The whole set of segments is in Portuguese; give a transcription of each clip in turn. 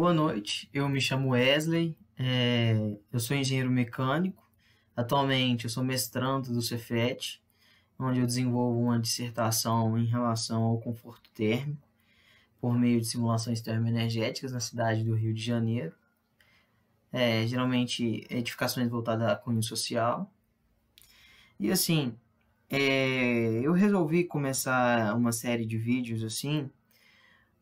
Boa noite, eu me chamo Wesley, é, eu sou engenheiro mecânico, atualmente eu sou mestrando do Cefet, onde eu desenvolvo uma dissertação em relação ao conforto térmico por meio de simulações termoenergéticas na cidade do Rio de Janeiro, é, geralmente edificações voltadas à cunho social. E assim, é, eu resolvi começar uma série de vídeos assim,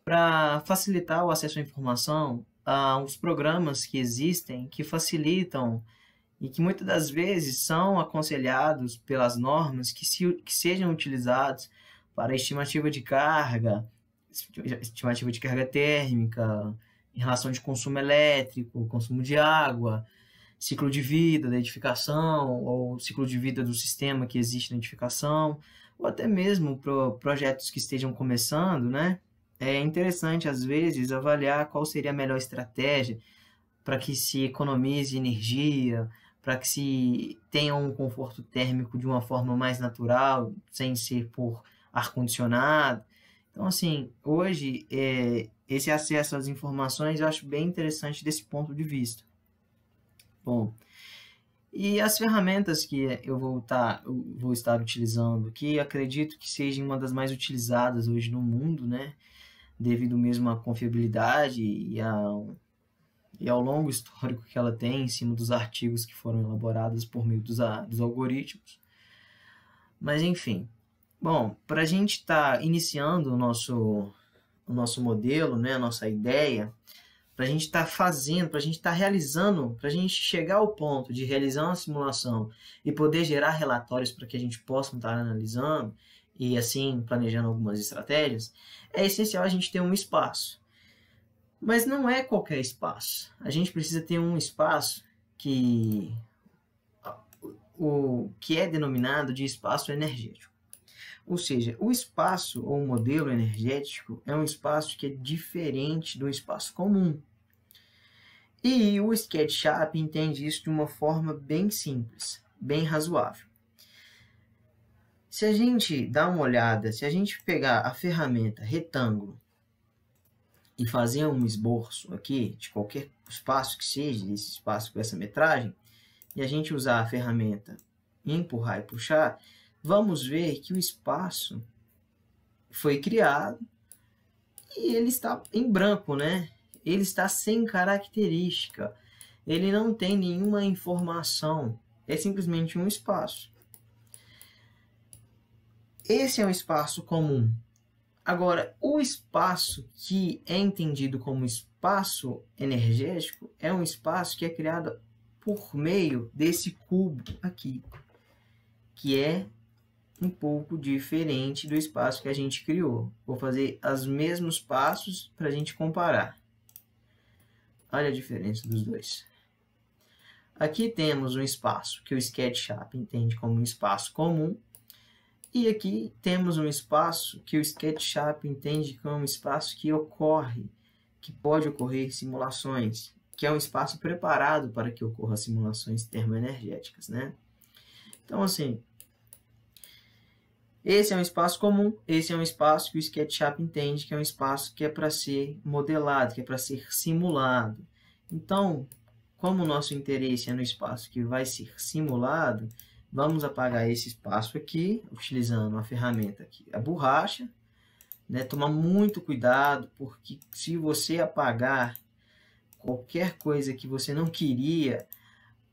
para facilitar o acesso à informação, há uns programas que existem que facilitam e que muitas das vezes são aconselhados pelas normas que, se, que sejam utilizados para estimativa de carga, estimativa de carga térmica, em relação de consumo elétrico, consumo de água, ciclo de vida da edificação, ou ciclo de vida do sistema que existe na edificação, ou até mesmo para projetos que estejam começando, né? é interessante, às vezes, avaliar qual seria a melhor estratégia para que se economize energia, para que se tenha um conforto térmico de uma forma mais natural, sem ser por ar-condicionado. Então, assim, hoje, é, esse acesso às informações eu acho bem interessante desse ponto de vista. Bom, e as ferramentas que eu vou, tá, eu vou estar utilizando, que acredito que sejam uma das mais utilizadas hoje no mundo, né? devido mesmo à confiabilidade e, ao, e ao longo histórico que ela tem em cima dos artigos que foram elaborados por meio dos, dos algoritmos. Mas enfim, bom, para a gente estar tá iniciando o nosso, o nosso modelo, né, a nossa ideia, para a gente estar tá fazendo, para a gente estar tá realizando, para a gente chegar ao ponto de realizar uma simulação e poder gerar relatórios para que a gente possa estar tá analisando, e assim planejando algumas estratégias, é essencial a gente ter um espaço. Mas não é qualquer espaço. A gente precisa ter um espaço que o que é denominado de espaço energético. Ou seja, o espaço ou modelo energético é um espaço que é diferente do espaço comum. E o SketchUp entende isso de uma forma bem simples, bem razoável. Se a gente dá uma olhada, se a gente pegar a ferramenta retângulo e fazer um esboço aqui, de qualquer espaço que seja, desse espaço com essa metragem, e a gente usar a ferramenta empurrar e puxar, vamos ver que o espaço foi criado e ele está em branco, né? Ele está sem característica, ele não tem nenhuma informação, é simplesmente um espaço. Esse é um espaço comum. Agora, o espaço que é entendido como espaço energético é um espaço que é criado por meio desse cubo aqui, que é um pouco diferente do espaço que a gente criou. Vou fazer os mesmos passos para a gente comparar. Olha a diferença dos dois. Aqui temos um espaço que o SketchUp entende como um espaço comum, e aqui temos um espaço que o SketchUp entende como um espaço que ocorre, que pode ocorrer simulações, que é um espaço preparado para que ocorra simulações termoenergéticas, né? Então, assim, esse é um espaço comum, esse é um espaço que o SketchUp entende que é um espaço que é para ser modelado, que é para ser simulado. Então, como o nosso interesse é no espaço que vai ser simulado, Vamos apagar esse espaço aqui, utilizando uma ferramenta aqui, a borracha. Né? Tomar muito cuidado, porque se você apagar qualquer coisa que você não queria,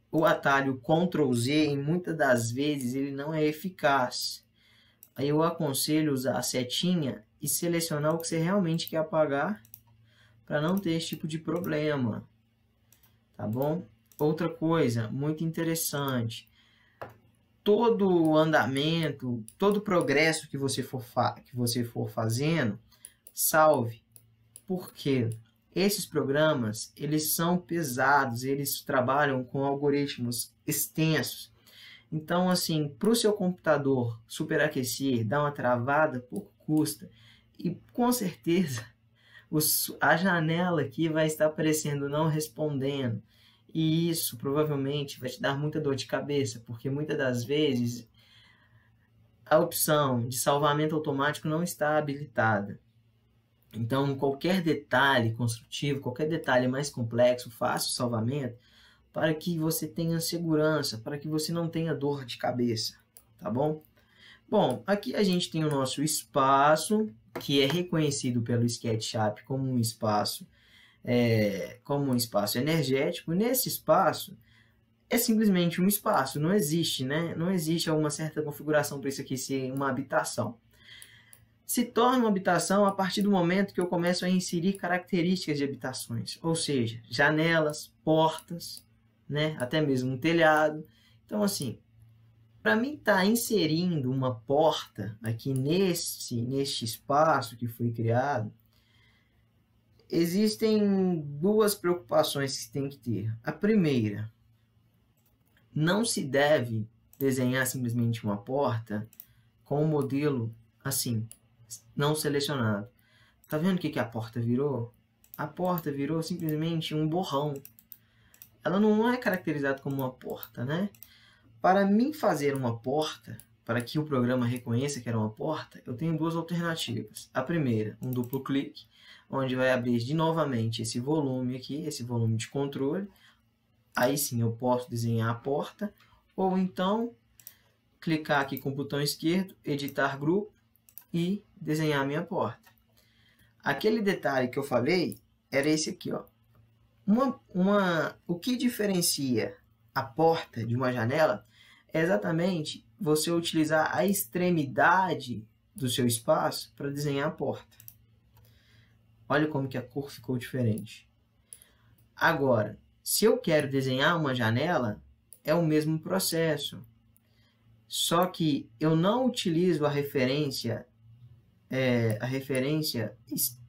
o atalho Ctrl Z, em muitas das vezes, ele não é eficaz. Aí eu aconselho usar a setinha e selecionar o que você realmente quer apagar para não ter esse tipo de problema. Tá bom? Outra coisa muito interessante, todo o andamento, todo o progresso que você for, que você for fazendo, salve. Porque esses programas, eles são pesados, eles trabalham com algoritmos extensos. Então, assim, para o seu computador superaquecer, dar uma travada, pouco custa. E com certeza, os, a janela aqui vai estar aparecendo não respondendo. E isso provavelmente vai te dar muita dor de cabeça, porque muitas das vezes a opção de salvamento automático não está habilitada. Então, qualquer detalhe construtivo, qualquer detalhe mais complexo, faça o salvamento para que você tenha segurança, para que você não tenha dor de cabeça, tá bom? Bom, aqui a gente tem o nosso espaço, que é reconhecido pelo SketchUp como um espaço é, como um espaço energético, nesse espaço é simplesmente um espaço, não existe, né? Não existe alguma certa configuração para isso aqui ser uma habitação. Se torna uma habitação a partir do momento que eu começo a inserir características de habitações, ou seja, janelas, portas, né? até mesmo um telhado. Então, assim, para mim estar tá inserindo uma porta aqui nesse, neste espaço que foi criado, existem duas preocupações que tem que ter. A primeira, não se deve desenhar simplesmente uma porta com um modelo assim, não selecionado. Tá vendo o que, que a porta virou? A porta virou simplesmente um borrão. Ela não é caracterizada como uma porta, né? Para mim fazer uma porta, para que o programa reconheça que era uma porta, eu tenho duas alternativas. A primeira, um duplo clique, onde vai abrir de novamente esse volume aqui, esse volume de controle. Aí sim eu posso desenhar a porta, ou então clicar aqui com o botão esquerdo, editar grupo e desenhar a minha porta. Aquele detalhe que eu falei era esse aqui, ó. Uma, uma, o que diferencia a porta de uma janela é exatamente você utilizar a extremidade do seu espaço para desenhar a porta. Olha como que a cor ficou diferente. Agora, se eu quero desenhar uma janela, é o mesmo processo. Só que eu não utilizo a referência, é, a referência,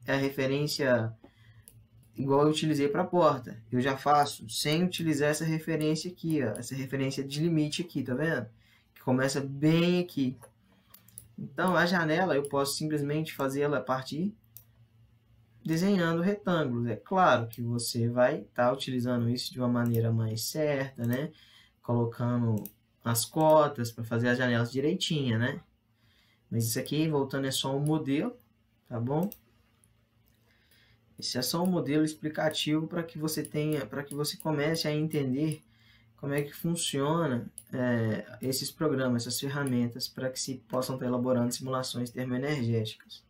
a referência igual eu utilizei para a porta. Eu já faço sem utilizar essa referência aqui, ó, essa referência de limite aqui, tá vendo? Que começa bem aqui. Então, a janela eu posso simplesmente fazer ela partir desenhando retângulos. É claro que você vai estar tá utilizando isso de uma maneira mais certa, né? Colocando as cotas para fazer as janelas direitinha, né? Mas isso aqui, voltando, é só um modelo, tá bom? Esse é só um modelo explicativo para que você tenha, para que você comece a entender como é que funciona é, esses programas, essas ferramentas, para que se possam estar elaborando simulações termoenergéticas.